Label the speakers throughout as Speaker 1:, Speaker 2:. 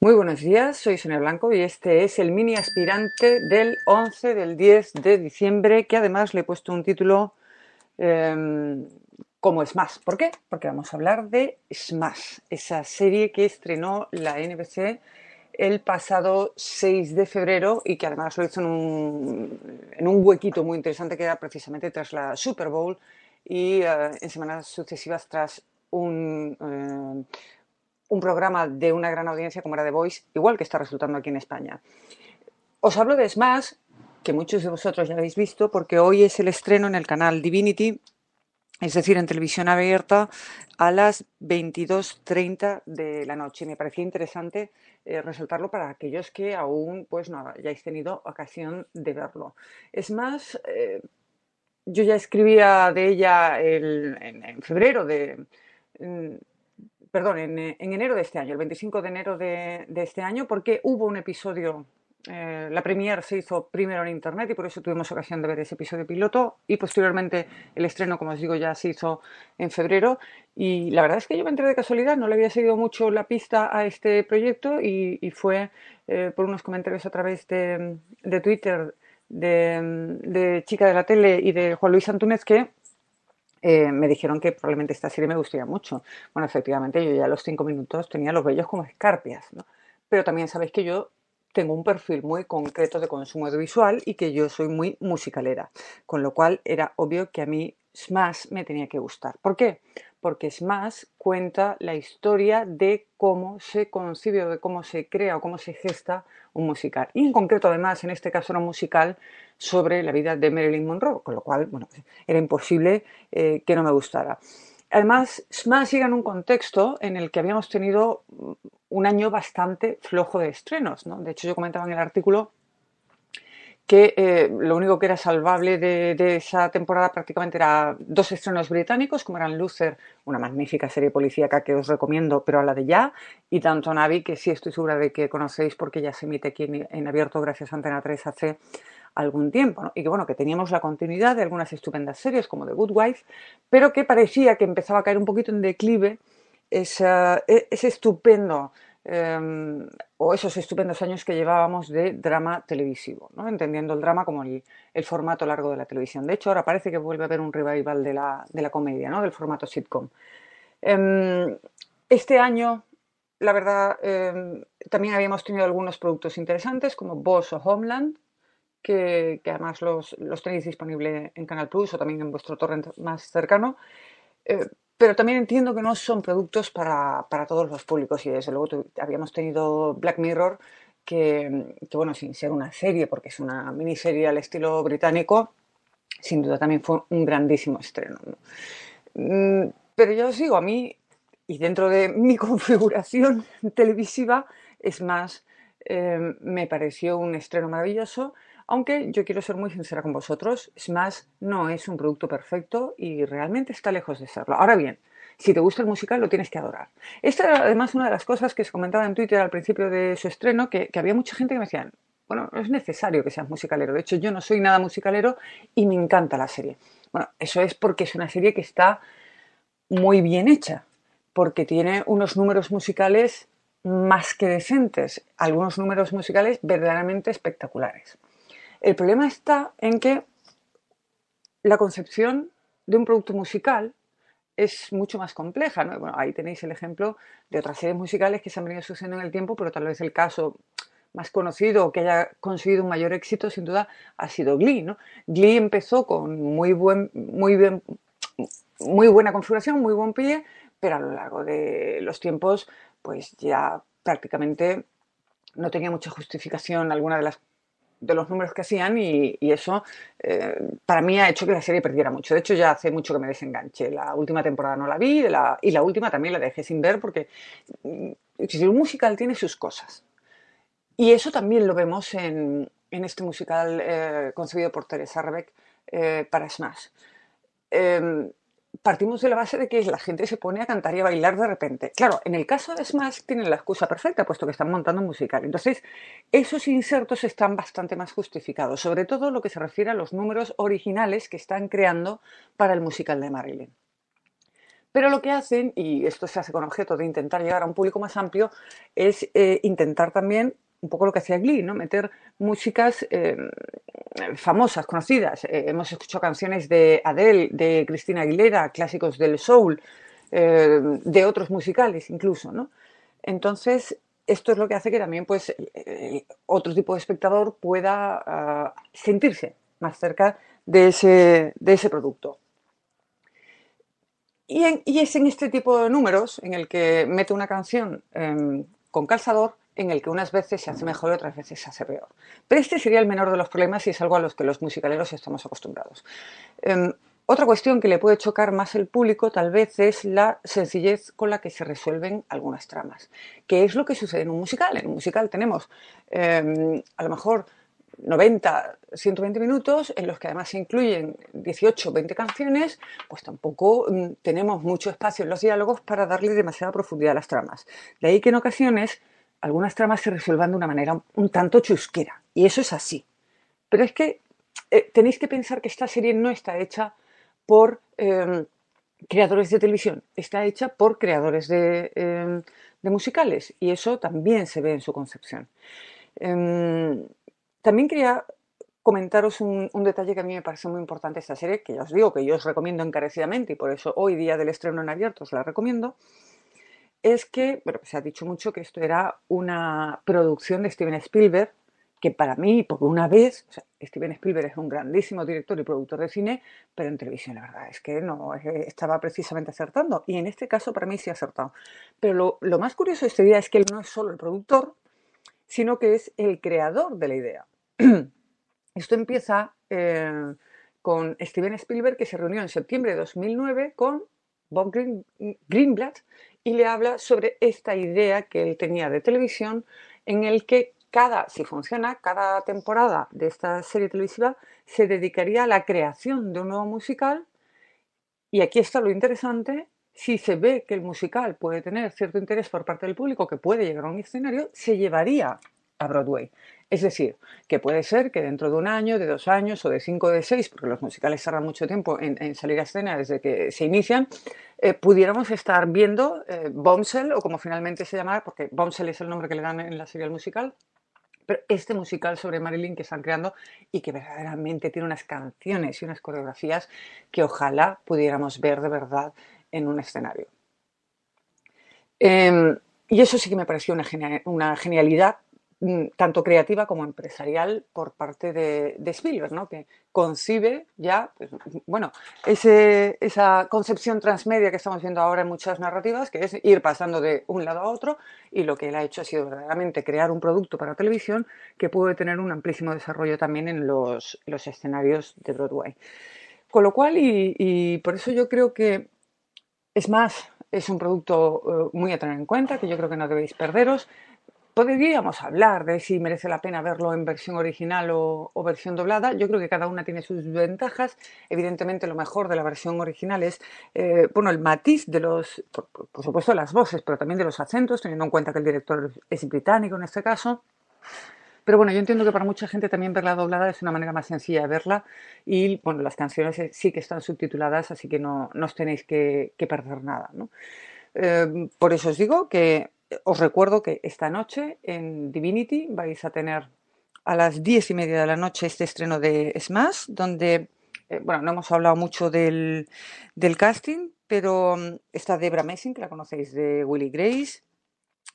Speaker 1: Muy buenos días, soy Sonia Blanco y este es el mini aspirante del 11 del 10 de diciembre, que además le he puesto un título em, como Smash. ¿Por qué? Porque vamos a hablar de Smash, esa serie que estrenó la NBC el pasado 6 de febrero y que además lo hizo en un, en un huequito muy interesante que era precisamente tras la Super Bowl y eh, en semanas sucesivas tras un... Eh, un programa de una gran audiencia como era The Voice, igual que está resultando aquí en España. Os hablo de Smash, que muchos de vosotros ya habéis visto, porque hoy es el estreno en el canal Divinity, es decir, en televisión abierta, a las 22.30 de la noche. Me parecía interesante eh, resaltarlo para aquellos que aún pues, no hayáis tenido ocasión de verlo. Es eh, más, yo ya escribía de ella en, febrero de, mm, perdón, eh, en, enero de este año, el 25 de enero de, este año, porque hubo un episodio, eh, la premier se hizo primero en Internet y por eso tuvimos ocasión de ver ese episodio piloto y posteriormente el estreno, como os digo, ya se hizo en febrero y la verdad es que yo me enteré de casualidad, no le había seguido mucho la pista a este proyecto y, fue eh, por unos comentarios a través de, Twitter de, Chica de la Tele y de Juan Luis Antúnez que eh, me dijeron que probablemente esta serie me gustaría mucho. Bueno, efectivamente, yo ya a los cinco minutos tenía los vellos como escarpias, ¿no? Pero también sabéis que yo tengo un perfil muy concreto de consumo audiovisual y que yo soy muy musicalera, con lo cual era obvio que a mí Smash me tenía que gustar. ¿Por qué? porque Smash cuenta la historia de cómo se concibe o de cómo se crea o cómo se gesta un musical. Y en concreto, además, en este caso era un musical sobre la vida de Marilyn Monroe, con lo cual, era imposible eh, que no me gustara. Además, Smash llega en un contexto en el que habíamos tenido un año bastante flojo de estrenos. De hecho, yo comentaba en el artículo que eh, lo único que era salvable de, esa temporada prácticamente era dos estrenos británicos, como eran Luther, una magnífica serie policíaca que os recomiendo, pero a la de ya, y tanto Navi, que sí estoy segura de que conocéis porque ya se emite aquí en, abierto gracias a Antena 3 hace algún tiempo, y que bueno, que teníamos la continuidad de algunas estupendas series como The Good Wife, pero que parecía que empezaba a caer un poquito en declive esa, e, ese estupendo Em, o esos estupendos años que llevábamos de drama televisivo, ¿no? entendiendo el drama como el, formato largo de la televisión. De hecho, ahora parece que vuelve a haber un revival de la, comedia, del formato sitcom. Em, este año, la verdad, em, también habíamos tenido algunos productos interesantes como Boss o Homeland, que, además los, tenéis disponible en Canal Plus o también en vuestro torrent más cercano. Eh, pero también entiendo que no son productos para, todos los públicos y desde luego habíamos tenido Black Mirror, que, bueno, sin ser una serie, porque es una miniserie al estilo británico, sin duda también fue un grandísimo estreno. Mm, pero yo os digo, a mí, y dentro de mi configuración televisiva, es más, eh, me pareció un estreno maravilloso aunque yo quiero ser muy sincera con vosotros, Smash no es un producto perfecto y realmente está lejos de serlo. Ahora bien, si te gusta el musical lo tienes que adorar. Esta era además una de las cosas que se comentaba en Twitter al principio de su estreno, que, que había mucha gente que me decían, bueno, no es necesario que seas musicalero. De hecho, yo no soy nada musicalero y me encanta la serie. Bueno, eso es porque es una serie que está muy bien hecha, porque tiene unos números musicales más que decentes, algunos números musicales verdaderamente espectaculares. El problema está en que la concepción de un producto musical es mucho más compleja. Bueno, ahí tenéis el ejemplo de otras series musicales que se han venido sucediendo en el tiempo, pero tal vez el caso más conocido o que haya conseguido un mayor éxito, sin duda, ha sido Glee. ¿no? Glee empezó con muy, buen, muy, bien, muy buena configuración, muy buen pie, pero a lo largo de los tiempos, pues ya prácticamente no tenía mucha justificación alguna de las de los números que hacían y, eso eh, para mí ha hecho que la serie perdiera mucho. De hecho, ya hace mucho que me desenganche, La última temporada no la vi y la última también la dejé sin ver porque mm, un musical tiene sus cosas. Y eso también lo vemos en, este musical eh, concebido por Teresa Rebeck eh, para Smash. Em, partimos de la base de que la gente se pone a cantar y a bailar de repente. Claro, en el caso de Smash tienen la excusa perfecta, puesto que están montando un musical. Entonces, esos insertos están bastante más justificados, sobre todo lo que se refiere a los números originales que están creando para el musical de Marilyn. Pero lo que hacen, y esto se hace con objeto de intentar llegar a un público más amplio, es eh, intentar también un poco lo que hacía Glee, ¿no? Meter músicas em, famosas, conocidas. Eh, hemos escuchado canciones de Adele, de Cristina Aguilera, clásicos del soul, em, de otros musicales incluso, Entonces, esto es lo que hace que también, pues, otro tipo de espectador pueda ah, sentirse más cerca de ese, producto. Y, y, es en este tipo de números en el que mete una canción em, con calzador en el que unas veces se hace mejor y otras veces se hace peor. Pero este sería el menor de los problemas y es algo a los que los musicaleros estamos acostumbrados. Em, otra cuestión que le puede chocar más el público tal vez es la sencillez con la que se resuelven algunas tramas, ¿Qué es lo que sucede en un musical. En un musical tenemos em, a lo mejor 90, 120 minutos, en los que además se incluyen 18, 20 canciones, pues tampoco mm, tenemos mucho espacio en los diálogos para darle demasiada profundidad a las tramas. De ahí que en ocasiones algunas tramas se resuelvan de una manera un, tanto chusquera, y eso es así. Pero es que eh, tenéis que pensar que esta serie no está hecha por em, creadores de televisión, está hecha por creadores em, de, musicales, y eso también se ve en su concepción. Em, también quería comentaros un, un, detalle que a mí me parece muy importante esta serie, que ya os digo que yo os recomiendo encarecidamente y por eso hoy día del estreno en abierto os la recomiendo, es que, bueno, pues se ha dicho mucho que esto era una producción de Steven Spielberg, que para mí, por una vez, Steven Spielberg es un grandísimo director y productor de cine, pero en televisión la verdad es que no estaba precisamente acertando. Y en este caso para mí sí ha acertado. Pero lo, más curioso de este día es que él no es solo el productor, sino que es el creador de la idea. Esto empieza eh, con Steven Spielberg que se reunió en septiembre de 2009 con Bob Greenblatt, y le habla sobre esta idea que él tenía de televisión en el que cada, si funciona, cada temporada de esta serie televisiva se dedicaría a la creación de un nuevo musical. Y aquí está lo interesante, si se ve que el musical puede tener cierto interés por parte del público, que puede llegar a un escenario, se llevaría a Broadway. Es decir, que puede ser que dentro de un año, de dos años o de cinco o de seis, porque los musicales tardan mucho tiempo en, salir a escena desde que se inician, eh, pudiéramos estar viendo eh, o como finalmente se llamará, porque Bombshell es el nombre que le dan en la serie al musical, pero este musical sobre Marilyn que están creando y que verdaderamente tiene unas canciones y unas coreografías que ojalá pudiéramos ver de verdad en un escenario. Em, y eso sí que me pareció una genialidad Mm, tanto creativa como empresarial por parte de, Spielberg, ¿no? que concibe ya, pues, bueno, esa concepción transmedia que estamos viendo ahora en muchas narrativas, que es ir pasando de un lado a otro, y lo que él ha hecho ha sido verdaderamente crear un producto para televisión que puede tener un amplísimo desarrollo también en los, escenarios de Broadway. Con lo cual, y, y por eso yo creo que es más, es un producto eh, muy a tener en cuenta, que yo creo que no debéis perderos. Podríamos hablar de si merece la pena verlo en versión original o, versión doblada. Yo creo que cada una tiene sus ventajas. Evidentemente, lo mejor de la versión original es eh, bueno, el matiz de los, por, supuesto, las voces, pero también de los acentos, teniendo en cuenta que el director es británico en este caso. Pero bueno, yo entiendo que para mucha gente también verla doblada es una manera más sencilla de verla. Y bueno, las canciones eh, sí que están subtituladas, así que no, no os tenéis que, perder nada. Eh, por eso os digo que os recuerdo que esta noche en Divinity vais a tener a las diez y media de la noche este estreno de Smash, donde, eh, bueno, no hemos hablado mucho del, casting, pero mm, está Debra Messing, que la conocéis de Willie Grace,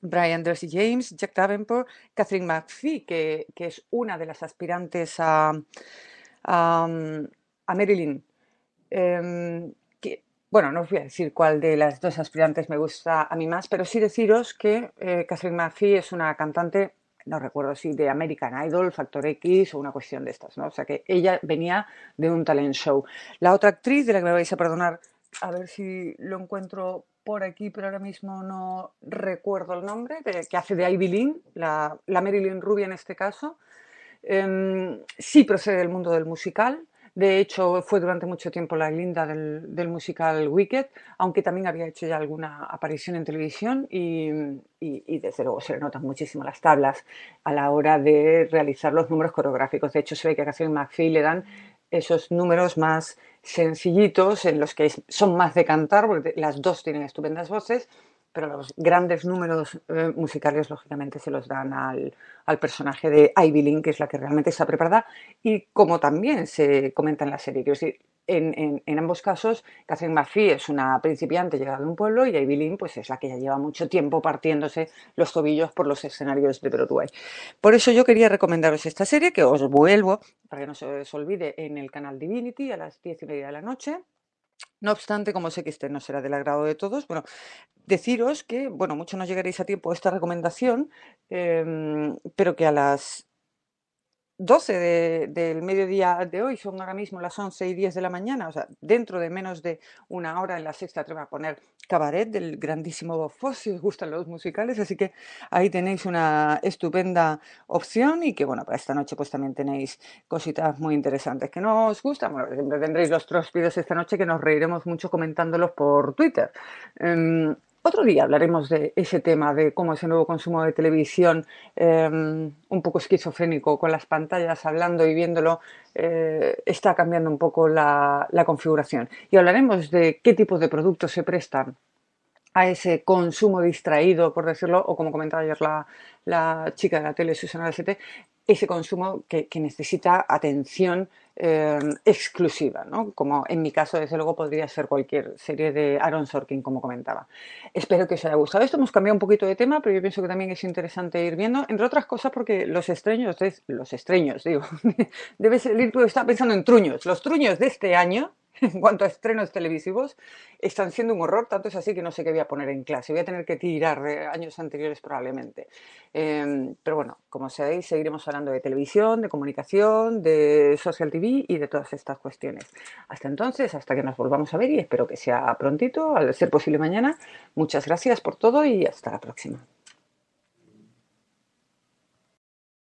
Speaker 1: Brian Darcy James, Jack Davenport, Catherine McPhee, que, es una de las aspirantes a, a, mm, Marilyn. Em, bueno, no os voy a decir cuál de las dos aspirantes me gusta a mí más, pero sí deciros que eh, Catherine Murphy es una cantante, no recuerdo si de American Idol, Factor X o una cuestión de estas, ¿no? O sea que ella venía de un talent show. La otra actriz, de la que me vais a perdonar, a ver si lo encuentro por aquí, pero ahora mismo no recuerdo el nombre, que hace de Ivy Lynn, la, la Marilyn Rubia en este caso. Em, sí procede del mundo del musical, de hecho, fue durante mucho tiempo la linda del, musical Wicked, aunque también había hecho ya alguna aparición en televisión y, desde luego se le notan muchísimo las tablas a la hora de realizar los números coreográficos. De hecho, se ve que a Catherine McPhee le dan esos números más sencillitos, en los que son más de cantar, porque las dos tienen estupendas voces, pero los grandes números eh, musicales lógicamente se los dan al, personaje de Ivy que es la que realmente está preparada, y como también se comenta en la serie, quiero decir, en, ambos casos, Catherine Murphy es una principiante llegada de un pueblo y Ivy pues, es la que ya lleva mucho tiempo partiéndose los tobillos por los escenarios de Broadway. Por eso yo quería recomendaros esta serie, que os vuelvo, para que no se os olvide, en el canal Divinity a las diez y media de la noche, no obstante, como sé que este no será del agrado de todos, bueno, deciros que, bueno, mucho no llegaréis a tiempo a esta recomendación, em, pero que a las 12 del mediodía de hoy, son ahora mismo las 11 y 10 de la mañana, o sea, dentro de menos de una hora en la sexta te voy a poner Cabaret del grandísimo Bofos, si os gustan los musicales, así que ahí tenéis una estupenda opción y que bueno, para esta noche pues también tenéis cositas muy interesantes que no os gustan, bueno, siempre tendréis los trospidos esta noche que nos reiremos mucho comentándolos por Twitter. Em, otro día hablaremos de ese tema, de cómo ese nuevo consumo de televisión, em, un poco esquizofrénico con las pantallas, hablando y viéndolo, eh, está cambiando un poco la, configuración. Y hablaremos de qué tipo de productos se prestan a ese consumo distraído, por decirlo, o como comentaba ayer la, chica de la tele, Susana Besete, ese consumo que, necesita atención em, exclusiva, ¿no? como en mi caso, desde luego, podría ser cualquier serie de Aaron Sorkin, como comentaba. Espero que os haya gustado esto. Hemos cambiado un poquito de tema, pero yo pienso que también es interesante ir viendo, entre otras cosas, porque los estreños, los estreños, digo, debe salir, tú estaba pensando en truños, los truños de este año en cuanto a estrenos televisivos, están siendo un horror, tanto es así que no sé qué voy a poner en clase, voy a tener que tirar de eh, años anteriores probablemente. Em, pero bueno, como sabéis, seguiremos hablando de televisión, de comunicación, de social TV y de todas estas cuestiones. Hasta entonces, hasta que nos volvamos a ver y espero que sea prontito, al ser posible mañana. Muchas gracias por todo y hasta la próxima.